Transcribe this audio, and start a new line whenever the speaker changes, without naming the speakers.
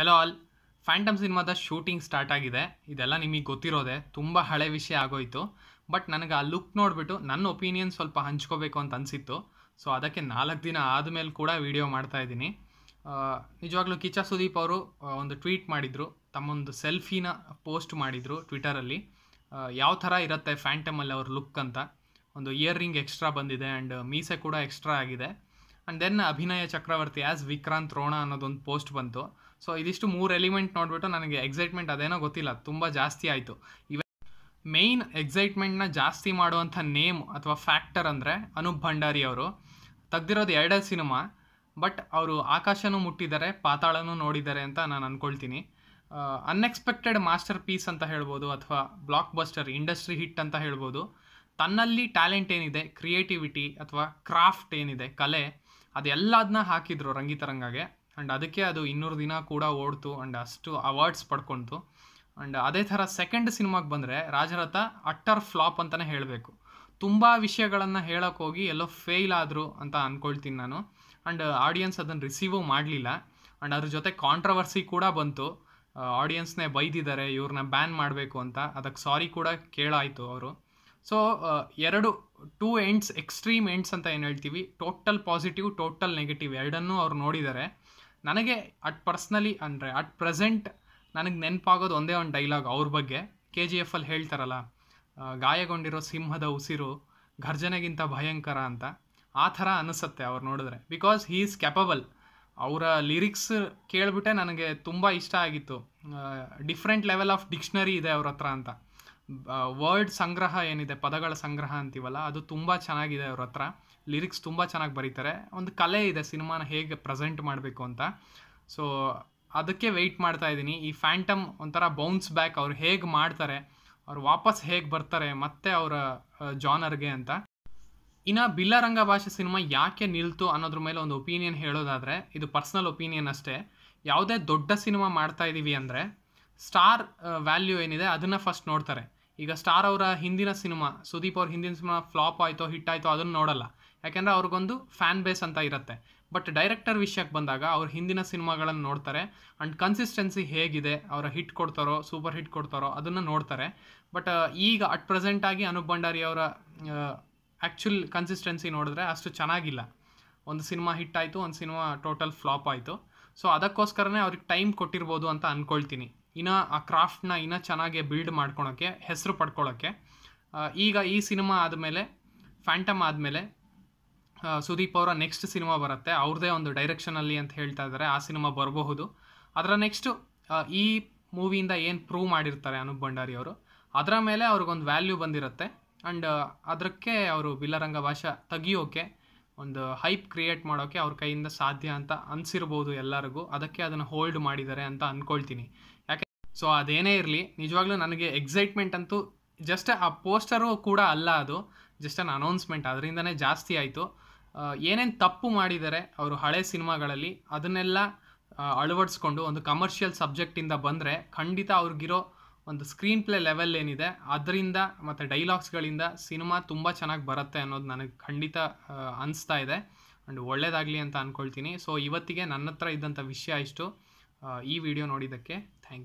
hello all Phantom ಸಿನಿಮಾದ shooting start ಆಗಿದೆ ಇದೆಲ್ಲ ನಿಮಗೆ ಗೊತ್ತಿರೋದೆ ತುಂಬ ಹಳೆ ವಿಷಯ ಆಗೋಯಿತು ಬಟ್ ನನಗೆ ಆ ಲುಕ್ ನೋಡಿಬಿಟ್ಟು ನನ್ನ ಒಪಿನಿಯನ್ ಸ್ವಲ್ಪ ಹಂಚ್ಕೋಬೇಕು ಅಂತ ಅನಿಸಿತ್ತು ಸೊ ಅದಕ್ಕೆ ನಾಲ್ಕು ದಿನ ಆದಮೇಲೆ ಕೂಡ ವೀಡಿಯೋ ಇದ್ದೀನಿ ನಿಜವಾಗ್ಲೂ ಕಿಚಾ ಸುದೀಪ್ ಅವರು ಒಂದು ಟ್ವೀಟ್ ಮಾಡಿದರು ತಮ್ಮೊಂದು ಸೆಲ್ಫಿನ ಪೋಸ್ಟ್ ಮಾಡಿದರು ಟ್ವಿಟರಲ್ಲಿ ಯಾವ ಥರ ಇರುತ್ತೆ ಫ್ಯಾಂಟಮಲ್ಲಿ ಅವ್ರ ಲುಕ್ ಅಂತ ಒಂದು ಇಯರ್ ರಿಂಗ್ ಎಕ್ಸ್ಟ್ರಾ ಬಂದಿದೆ ಆ್ಯಂಡ್ ಮೀಸೆ ಕೂಡ ಎಕ್ಸ್ಟ್ರಾ ಆಗಿದೆ ಆ್ಯಂಡ್ ದೆನ್ ಅಭಿನಯ ಚಕ್ರವರ್ತಿ ಆ್ಯಸ್ ವಿಕ್ರಾಂತ್ ರೋಣ ಅನ್ನೋದೊಂದು ಪೋಸ್ಟ್ ಬಂತು ಸೊ ಇದಿಷ್ಟು ಮೂರು ಎಲಿಮೆಂಟ್ ನೋಡಿಬಿಟ್ಟು ನನಗೆ ಎಕ್ಸೈಟ್ಮೆಂಟ್ ಅದೇನೋ ಗೊತ್ತಿಲ್ಲ ತುಂಬ ಜಾಸ್ತಿ ಆಯಿತು ಇವೆ ಮೇಯ್ನ್ ಎಕ್ಸೈಟ್ಮೆಂಟ್ನ ಜಾಸ್ತಿ ಮಾಡುವಂಥ ನೇಮ್ ಅಥವಾ ಫ್ಯಾಕ್ಟರ್ ಅಂದರೆ ಅನೂಪ್ ಭಂಡಾರಿ ಅವರು ತೆಗ್ದಿರೋದು ಎರಡೇ ಸಿನಿಮಾ ಬಟ್ ಅವರು ಆಕಾಶನೂ ಮುಟ್ಟಿದ್ದಾರೆ ಪಾತಾಳನೂ ನೋಡಿದ್ದಾರೆ ಅಂತ ನಾನು ಅಂದ್ಕೊಳ್ತೀನಿ ಅನ್ಎಕ್ಸ್ಪೆಕ್ಟೆಡ್ ಮಾಸ್ಟರ್ ಪೀಸ್ ಅಂತ ಹೇಳ್ಬೋದು ಅಥವಾ ಬ್ಲಾಕ್ ಬಸ್ಟರ್ ಇಂಡಸ್ಟ್ರಿ ಹಿಟ್ ಅಂತ ಹೇಳ್ಬೋದು ತನ್ನಲ್ಲಿ ಟ್ಯಾಲೆಂಟ್ ಏನಿದೆ ಕ್ರಿಯೇಟಿವಿಟಿ ಅಥವಾ ಕ್ರಾಫ್ಟ್ ಏನಿದೆ ಕಲೆ ಅದೆಲ್ಲದನ್ನ ಹಾಕಿದರು ರಂಗಿತರಂಗಾಗೆ ಆ್ಯಂಡ್ ಅದಕ್ಕೆ ಅದು ಇನ್ನೂರು ದಿನ ಕೂಡ ಓಡ್ತು ಆ್ಯಂಡ್ ಅಷ್ಟು ಅವಾರ್ಡ್ಸ್ ಪಡ್ಕೊಳ್ತು ಆ್ಯಂಡ್ ಅದೇ ಥರ ಸೆಕೆಂಡ್ ಸಿನಿಮಾಗೆ ಬಂದರೆ ರಾಜರಥ ಅಟ್ಟರ್ ಫ್ಲಾಪ್ ಅಂತಲೇ ಹೇಳಬೇಕು ತುಂಬ ವಿಷಯಗಳನ್ನು ಹೇಳೋಕ್ಕೋಗಿ ಎಲ್ಲೋ ಫೇಲ್ ಆದರು ಅಂತ ಅಂದ್ಕೊಳ್ತೀನಿ ನಾನು ಆ್ಯಂಡ್ ಆಡಿಯನ್ಸ್ ಅದನ್ನು ರಿಸೀವೂ ಮಾಡಲಿಲ್ಲ ಆ್ಯಂಡ್ ಅದ್ರ ಜೊತೆ ಕಾಂಟ್ರವರ್ಸಿ ಕೂಡ ಬಂತು ಆಡಿಯನ್ಸ್ನೇ uh, ಬೈದಿದ್ದಾರೆ ಇವ್ರನ್ನ ಬ್ಯಾನ್ ಮಾಡಬೇಕು ಅಂತ ಅದಕ್ಕೆ ಸಾರಿ ಕೂಡ ಕೇಳಾಯಿತು ಅವರು ಸೊ uh, ಎರಡು ಟೂ ಎಂಡ್ಸ್ ಎಕ್ಸ್ಟ್ರೀಮ್ ಎಂಡ್ಸ್ ಅಂತ ಏನು ಹೇಳ್ತೀವಿ ಟೋಟಲ್ ಪಾಸಿಟಿವ್ ಟೋಟಲ್ ನೆಗೆಟಿವ್ ಎರಡನ್ನೂ ಅವ್ರು ನೋಡಿದ್ದಾರೆ ನನಗೆ ಅಟ್ ಪರ್ಸ್ನಲಿ ಅಂದರೆ ಅಟ್ ಪ್ರೆಸೆಂಟ್ ನನಗೆ ನೆನಪಾಗೋದು ಒಂದೇ ಒಂದು ಡೈಲಾಗ್ ಅವ್ರ ಬಗ್ಗೆ ಕೆ ಜಿ ಎಫಲ್ಲಿ ಹೇಳ್ತಾರಲ್ಲ ಗಾಯಗೊಂಡಿರೋ ಸಿಂಹದ ಉಸಿರು ಘರ್ಜನೆಗಿಂತ ಭಯಂಕರ ಅಂತ ಆ ಥರ ಅನಿಸುತ್ತೆ ಅವ್ರು ನೋಡಿದ್ರೆ ಬಿಕಾಸ್ ಹೀ ಈಸ್ ಕ್ಯಾಪಬಲ್ ಅವರ ಲಿರಿಕ್ಸ್ ಕೇಳಿಬಿಟ್ಟೆ ನನಗೆ ತುಂಬ ಇಷ್ಟ ಆಗಿತ್ತು ಡಿಫ್ರೆಂಟ್ ಲೆವೆಲ್ ಆಫ್ ಡಿಕ್ಷನರಿ ಇದೆ ಅವ್ರ ಹತ್ರ ಅಂತ ವರ್ಡ್ ಸಂಗ್ರಹ ಏನಿದೆ ಪದಗಳ ಸಂಗ್ರಹ ಅಂತೀವಲ್ಲ ಅದು ತುಂಬ ಚೆನ್ನಾಗಿದೆ ಅವ್ರ ಹತ್ರ ಲಿರಿಕ್ಸ್ ತುಂಬ ಚೆನ್ನಾಗಿ ಬರೀತಾರೆ ಒಂದು ಕಲೆ ಇದೆ ಸಿನಿಮಾನ ಹೇಗೆ ಪ್ರೆಸೆಂಟ್ ಮಾಡಬೇಕು ಅಂತ ಸೊ ಅದಕ್ಕೆ ವೆಯ್ಟ್ ಮಾಡ್ತಾ ಇದ್ದೀನಿ ಈ ಫ್ಯಾಂಟಮ್ ಒಂಥರ ಬೌನ್ಸ್ ಬ್ಯಾಕ್ ಅವ್ರು ಹೇಗೆ ಮಾಡ್ತಾರೆ ಅವ್ರು ವಾಪಸ್ ಹೇಗೆ ಬರ್ತಾರೆ ಮತ್ತೆ ಅವರ ಜಾನರ್ಗೆ ಅಂತ ಇನ್ನು ಬಿಲ್ಲರಂಗ ಭಾಷೆ ಸಿನಿಮಾ ಯಾಕೆ ನಿಲ್ತು ಅನ್ನೋದ್ರ ಮೇಲೆ ಒಂದು ಒಪಿನಿಯನ್ ಹೇಳೋದಾದರೆ ಇದು ಪರ್ಸ್ನಲ್ ಒಪಿನಿಯನ್ ಅಷ್ಟೇ ಯಾವುದೇ ದೊಡ್ಡ ಸಿನಿಮಾ ಮಾಡ್ತಾ ಇದ್ದೀವಿ ಅಂದರೆ ಸ್ಟಾರ್ ವ್ಯಾಲ್ಯೂ ಏನಿದೆ ಅದನ್ನು ಫಸ್ಟ್ ನೋಡ್ತಾರೆ ಈಗ ಸ್ಟಾರ್ ಅವರ ಹಿಂದಿನ ಸಿನಿಮಾ ಸುದೀಪ್ ಅವ್ರ ಹಿಂದಿನ ಸಿನಿಮಾ ಫ್ಲಾಪ್ ಆಯಿತೋ ಹಿಟ್ ಆಯಿತೋ ಅದನ್ನು ನೋಡಲ್ಲ ಯಾಕೆಂದರೆ ಅವ್ರಿಗೊಂದು ಫ್ಯಾನ್ ಬೇಸ್ ಅಂತ ಇರುತ್ತೆ ಬಟ್ ಡೈರೆಕ್ಟರ್ ವಿಷಯಕ್ಕೆ ಬಂದಾಗ ಅವ್ರ ಹಿಂದಿನ ಸಿನಿಮಾಗಳನ್ನು ನೋಡ್ತಾರೆ ಆ್ಯಂಡ್ ಕನ್ಸಿಸ್ಟೆನ್ಸಿ ಹೇಗಿದೆ ಅವರ ಹಿಟ್ ಕೊಡ್ತಾರೋ ಸೂಪರ್ ಹಿಟ್ ಕೊಡ್ತಾರೋ ಅದನ್ನು ನೋಡ್ತಾರೆ ಬಟ್ ಈಗ ಅಟ್ ಪ್ರೆಸೆಂಟಾಗಿ ಅನೂಪ್ ಭಂಡಾರಿ ಅವರ ಆ್ಯಕ್ಚುಲ್ ಕನ್ಸಿಸ್ಟೆನ್ಸಿ ನೋಡಿದ್ರೆ ಅಷ್ಟು ಚೆನ್ನಾಗಿಲ್ಲ ಒಂದು ಸಿನಿಮಾ ಹಿಟ್ ಆಯಿತು ಒಂದು ಸಿನಿಮಾ ಟೋಟಲ್ ಫ್ಲಾಪ್ ಆಯಿತು ಸೊ ಅದಕ್ಕೋಸ್ಕರನೇ ಅವ್ರಿಗೆ ಟೈಮ್ ಕೊಟ್ಟಿರ್ಬೋದು ಅಂತ ಅಂದ್ಕೊಳ್ತೀನಿ ಇನ್ನೂ ಆ ಕ್ರಾಫ್ಟ್ನ ಇನ್ನೂ ಚೆನ್ನಾಗಿ ಬಿಲ್ಡ್ ಮಾಡ್ಕೊಳೋಕ್ಕೆ ಹೆಸರು ಪಡ್ಕೊಳ್ಳೋಕ್ಕೆ ಈಗ ಈ ಸಿನಿಮಾ ಆದಮೇಲೆ ಫ್ಯಾಂಟಮ್ ಆದಮೇಲೆ ಸುದೀಪ್ ಅವರ ನೆಕ್ಸ್ಟ್ ಸಿನಿಮಾ ಬರುತ್ತೆ ಅವ್ರದ್ದೇ ಒಂದು ಡೈರೆಕ್ಷನಲ್ಲಿ ಅಂತ ಹೇಳ್ತಾ ಇದ್ದಾರೆ ಆ ಸಿನಿಮಾ ಬರಬಹುದು ಅದರ ನೆಕ್ಸ್ಟು ಈ ಮೂವಿಯಿಂದ ಏನು ಪ್ರೂವ್ ಮಾಡಿರ್ತಾರೆ ಅನೂಪ್ ಭಂಡಾರಿ ಅವರು ಅದರ ಮೇಲೆ ಅವ್ರಿಗೊಂದು ವ್ಯಾಲ್ಯೂ ಬಂದಿರುತ್ತೆ ಆ್ಯಂಡ್ ಅದಕ್ಕೆ ಅವರು ಬಿಲ್ಲರಂಗ ಭಾಷೆ ತೆಗಿಯೋಕ್ಕೆ ಒಂದು ಹೈಪ್ ಕ್ರಿಯೇಟ್ ಮಾಡೋಕ್ಕೆ ಅವ್ರ ಕೈಯಿಂದ ಸಾಧ್ಯ ಅಂತ ಅನಿಸಿರ್ಬೋದು ಎಲ್ಲರಿಗೂ ಅದಕ್ಕೆ ಅದನ್ನು ಹೋಲ್ಡ್ ಮಾಡಿದ್ದಾರೆ ಅಂತ ಅಂದ್ಕೊಳ್ತೀನಿ ಯಾಕೆ ಸೊ ಅದೇನೇ ಇರಲಿ ನಿಜವಾಗ್ಲೂ ನನಗೆ ಎಕ್ಸೈಟ್ಮೆಂಟ್ ಅಂತೂ ಜಸ್ಟ್ ಆ ಪೋಸ್ಟರು ಕೂಡ ಅಲ್ಲ ಅದು ಜಸ್ಟ್ ಅನ್ ಅನೌನ್ಸ್ಮೆಂಟ್ ಅದರಿಂದನೇ ಜಾಸ್ತಿ ಆಯಿತು ಏನೇನು ತಪ್ಪು ಮಾಡಿದ್ದಾರೆ ಅವರು ಹಳೆ ಸಿನಿಮಾಗಳಲ್ಲಿ ಅದನ್ನೆಲ್ಲ ಅಳವಡಿಸ್ಕೊಂಡು ಒಂದು ಕಮರ್ಷಿಯಲ್ ಸಬ್ಜೆಕ್ಟಿಂದ ಬಂದರೆ ಖಂಡಿತ ಅವ್ರಿಗಿರೋ ಒಂದು ಸ್ಕ್ರೀನ್ ಪ್ಲೇ ಲೆವೆಲ್ ಏನಿದೆ ಅದರಿಂದ ಮತ್ತು ಡೈಲಾಗ್ಸ್ಗಳಿಂದ ಸಿನಿಮಾ ತುಂಬ ಚೆನ್ನಾಗಿ ಬರುತ್ತೆ ಅನ್ನೋದು ನನಗೆ ಖಂಡಿತ ಅನಿಸ್ತಾ ಇದೆ ಆ್ಯಂಡ್ ಒಳ್ಳೇದಾಗಲಿ ಅಂತ ಅಂದ್ಕೊಳ್ತೀನಿ ಸೊ ಇವತ್ತಿಗೆ ನನ್ನ ಹತ್ರ ಇದ್ದಂಥ ವಿಷಯ ಇಷ್ಟು ಈ ವಿಡಿಯೋ ನೋಡಿದ್ದಕ್ಕೆ ಥ್ಯಾಂಕ್ ಯು